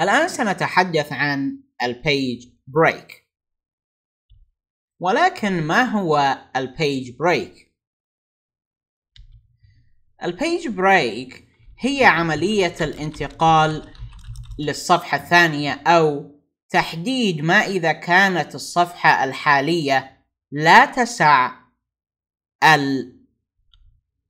الآن سنتحدث عن البيج بريك ولكن ما هو البيج بريك؟ البيج بريك هي عملية الانتقال للصفحة الثانية أو تحديد ما إذا كانت الصفحة الحالية لا تسع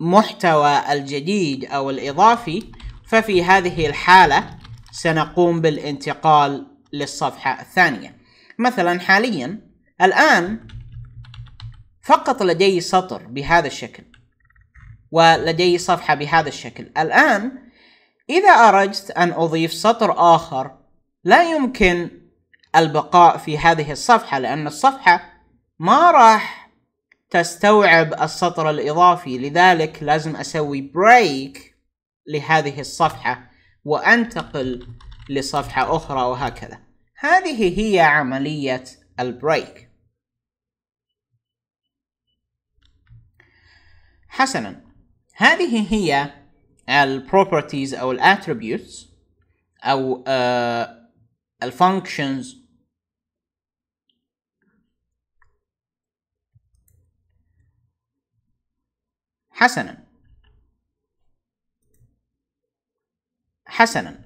المحتوى الجديد أو الإضافي ففي هذه الحالة سنقوم بالانتقال للصفحة الثانية مثلا حاليا الآن فقط لدي سطر بهذا الشكل ولدي صفحة بهذا الشكل الآن إذا أردت أن أضيف سطر آخر لا يمكن البقاء في هذه الصفحة لأن الصفحة ما راح تستوعب السطر الإضافي لذلك لازم أسوي بريك لهذه الصفحة وأنتقل لصفحة أخرى وهكذا هذه هي عملية البريك حسنا هذه هي البروبرتيز أو الاتريبيوتس أو آه، الفانكشنز حسنا حسنا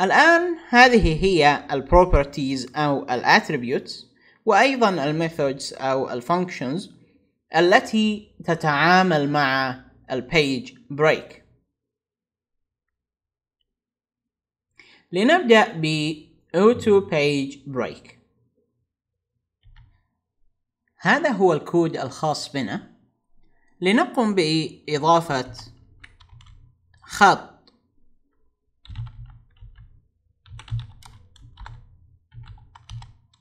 الآن هذه هي البروبرتيز أو الاتريبيوتس وأيضا الميثودز أو الفانكشنز التي تتعامل مع البيج بريك لنبدأ ب auto page break هذا هو الكود الخاص بنا لنقم بإضافة خط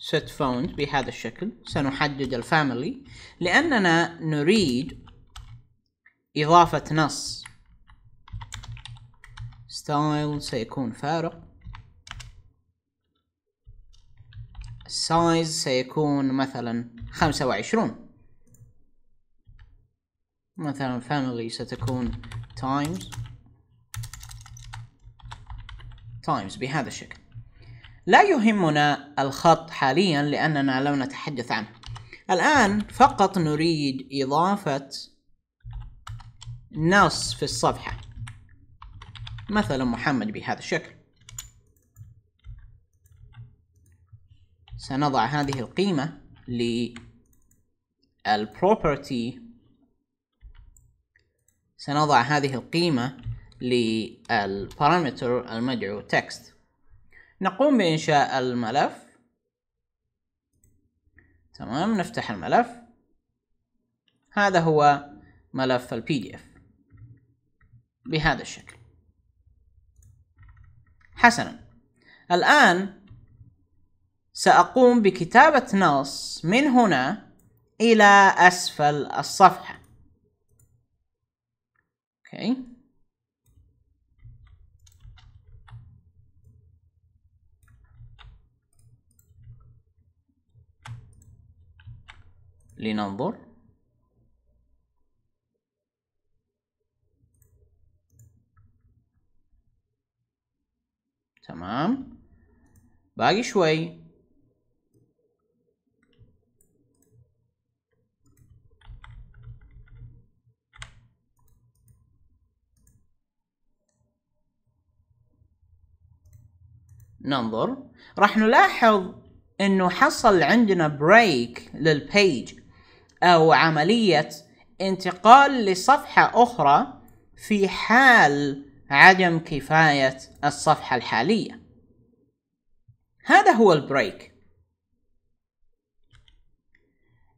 set found بهذا الشكل سنحدد الفاميلي لأننا نريد إضافة نص style سيكون فارق size سيكون مثلا خمسة وعشرون مثلا family ستكون times times بهذا الشكل لا يهمنا الخط حاليا لأننا لم نتحدث عنه الآن فقط نريد إضافة نص في الصفحة مثلا محمد بهذا الشكل سنضع هذه القيمة للبروبرتي سنضع هذه القيمة للبارامتر المدعو text نقوم بإنشاء الملف تمام نفتح الملف هذا هو ملف البي دي اف بهذا الشكل حسنا الآن سأقوم بكتابة نص من هنا إلى أسفل الصفحة أوكي لننظر تمام باقي شوي ننظر راح نلاحظ انه حصل عندنا بريك للبيج أو عملية انتقال لصفحة أخرى في حال عدم كفاية الصفحة الحالية هذا هو البريك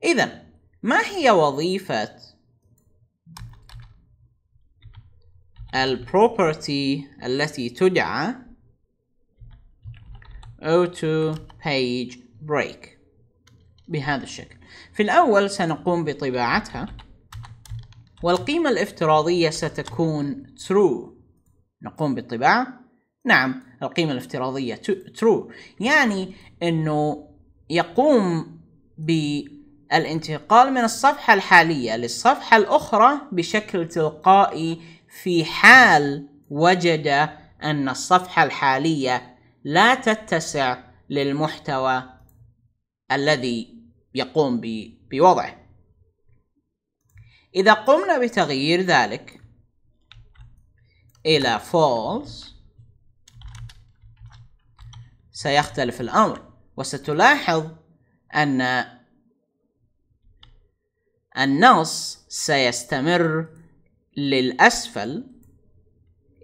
إذا ما هي وظيفة البروبرتي التي تدعى auto page break بهذا الشكل في الأول سنقوم بطباعتها والقيمة الافتراضية ستكون true نقوم بالطباعة نعم القيمة الافتراضية true يعني أنه يقوم بالانتقال من الصفحة الحالية للصفحة الأخرى بشكل تلقائي في حال وجد أن الصفحة الحالية لا تتسع للمحتوى الذي يقوم بوضعه إذا قمنا بتغيير ذلك إلى false سيختلف الأمر وستلاحظ أن النص سيستمر للأسفل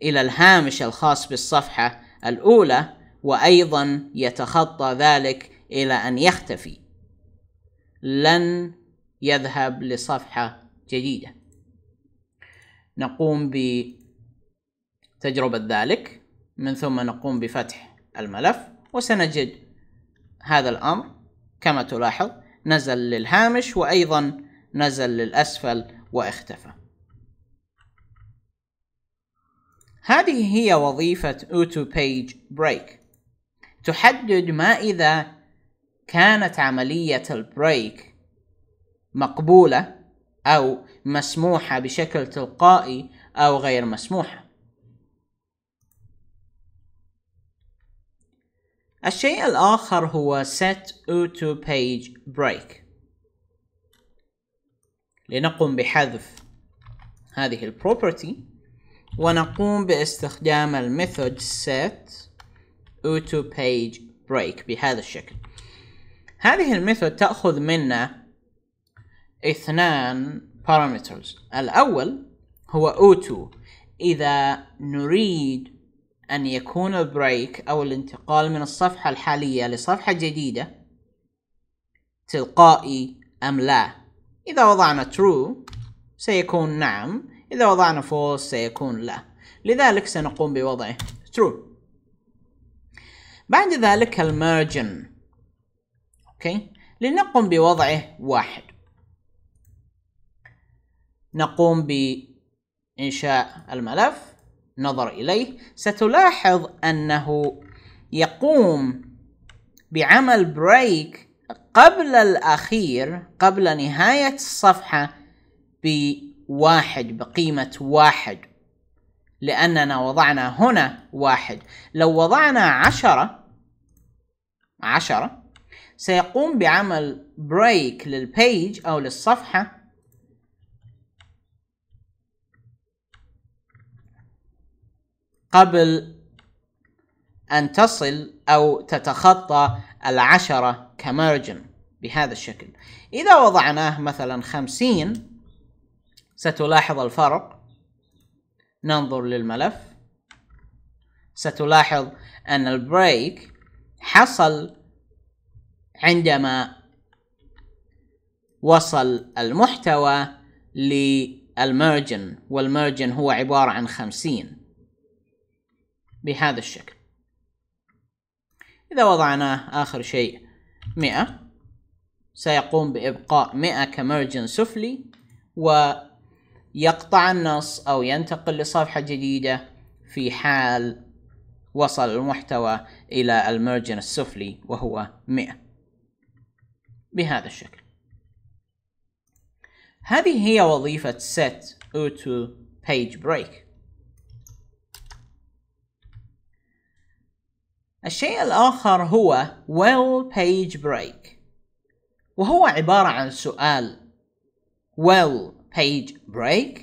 إلى الهامش الخاص بالصفحة الأولى وأيضا يتخطى ذلك إلى أن يختفي لن يذهب لصفحة جديدة نقوم بتجربة ذلك من ثم نقوم بفتح الملف وسنجد هذا الأمر كما تلاحظ نزل للهامش وأيضا نزل للأسفل واختفى هذه هي وظيفة Auto Page Break تحدد ما إذا كانت عملية البريك مقبولة أو مسموحة بشكل تلقائي أو غير مسموحة الشيء الآخر هو set auto page break لنقم بحذف هذه البروبرتي ونقوم باستخدام الميثود set auto page break بهذا الشكل هذه الميثود تأخذ منا اثنان parameters الأول هو O2 إذا نريد أن يكون البريك أو الانتقال من الصفحة الحالية لصفحة جديدة تلقائي أم لا إذا وضعنا true سيكون نعم إذا وضعنا false سيكون لا لذلك سنقوم بوضعه true بعد ذلك المرجن اوكي لنقم بوضعه واحد نقوم بإنشاء الملف نظر إليه ستلاحظ أنه يقوم بعمل بريك قبل الأخير قبل نهاية الصفحة بواحد بقيمة واحد لأننا وضعنا هنا واحد لو وضعنا عشرة عشرة سيقوم بعمل بريك للبيج او للصفحه قبل ان تصل او تتخطى العشرة كمارجن بهذا الشكل اذا وضعناه مثلا خمسين ستلاحظ الفرق ننظر للملف ستلاحظ ان البريك حصل عندما وصل المحتوى للمرجن والمرجن هو عبارة عن خمسين بهذا الشكل إذا وضعناه آخر شيء مئة سيقوم بإبقاء مئة كمرجن سفلي ويقطع النص أو ينتقل لصفحة جديدة في حال وصل المحتوى إلى المرجن السفلي وهو مئة بهذا الشكل هذه هي وظيفة set auto page break الشيء الآخر هو will page break وهو عبارة عن سؤال will page break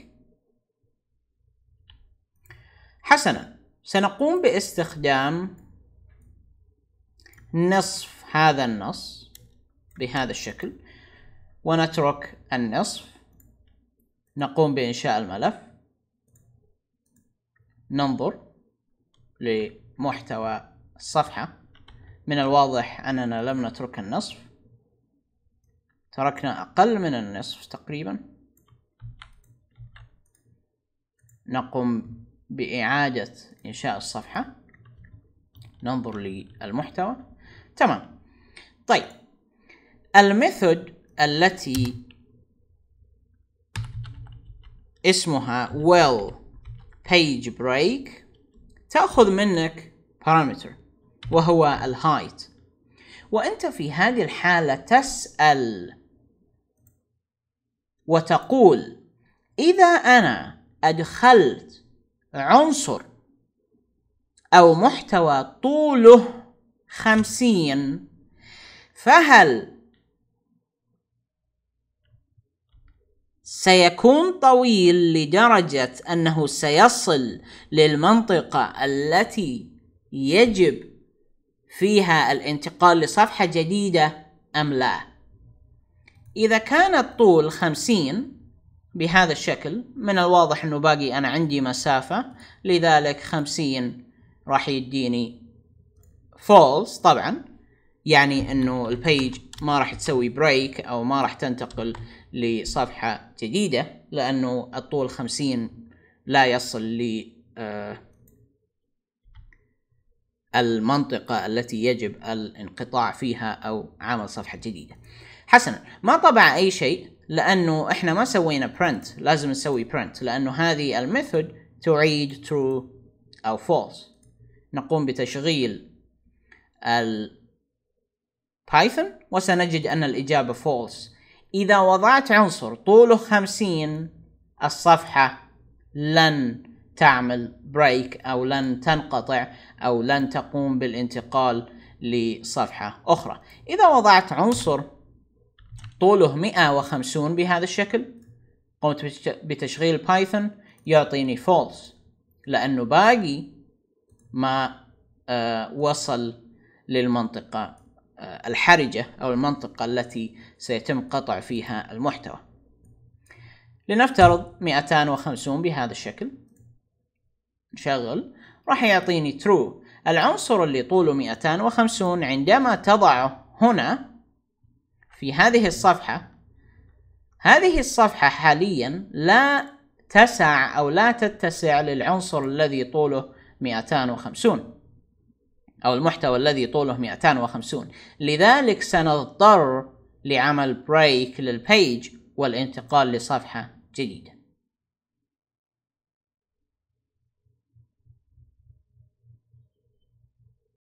حسنا سنقوم باستخدام نصف هذا النص بهذا الشكل ونترك النصف نقوم بإنشاء الملف ننظر لمحتوى الصفحة من الواضح أننا لم نترك النصف تركنا أقل من النصف تقريبا نقوم بإعادة إنشاء الصفحة ننظر للمحتوى تمام طيب الميثود التي اسمها well page break تأخذ منك parameter وهو height وأنت في هذه الحالة تسأل وتقول إذا أنا أدخلت عنصر أو محتوى طوله خمسين فهل سيكون طويل لدرجة أنه سيصل للمنطقة التي يجب فيها الانتقال لصفحة جديدة أم لا إذا كان الطول خمسين بهذا الشكل من الواضح أنه باقي أنا عندي مسافة لذلك خمسين راح يديني فولس طبعا يعني انه البيج ما راح تسوي بريك او ما راح تنتقل لصفحة جديدة لانه الطول 50 لا يصل ل آه، المنطقة التي يجب الانقطاع فيها او عمل صفحة جديدة حسنا ما طبع اي شيء لانه احنا ما سوينا برنت لازم نسوي برنت لانه هذه الميثود تعيد ترو او فولس نقوم بتشغيل ال بايثون وسنجد أن الإجابة فولس إذا وضعت عنصر طوله 50 الصفحة لن تعمل بريك أو لن تنقطع أو لن تقوم بالانتقال لصفحة أخرى إذا وضعت عنصر طوله 150 بهذا الشكل قمت بتشغيل بايثون يعطيني فولس لأنه باقي ما آه، وصل للمنطقة الحرجة أو المنطقة التي سيتم قطع فيها المحتوى لنفترض 250 بهذا الشكل نشغل راح يعطيني true العنصر اللي طوله 250 عندما تضعه هنا في هذه الصفحة هذه الصفحة حاليا لا تسع أو لا تتسع للعنصر الذي طوله 250 أو المحتوى الذي طوله 250 لذلك سنضطر لعمل بريك للبيج والانتقال لصفحة جديدة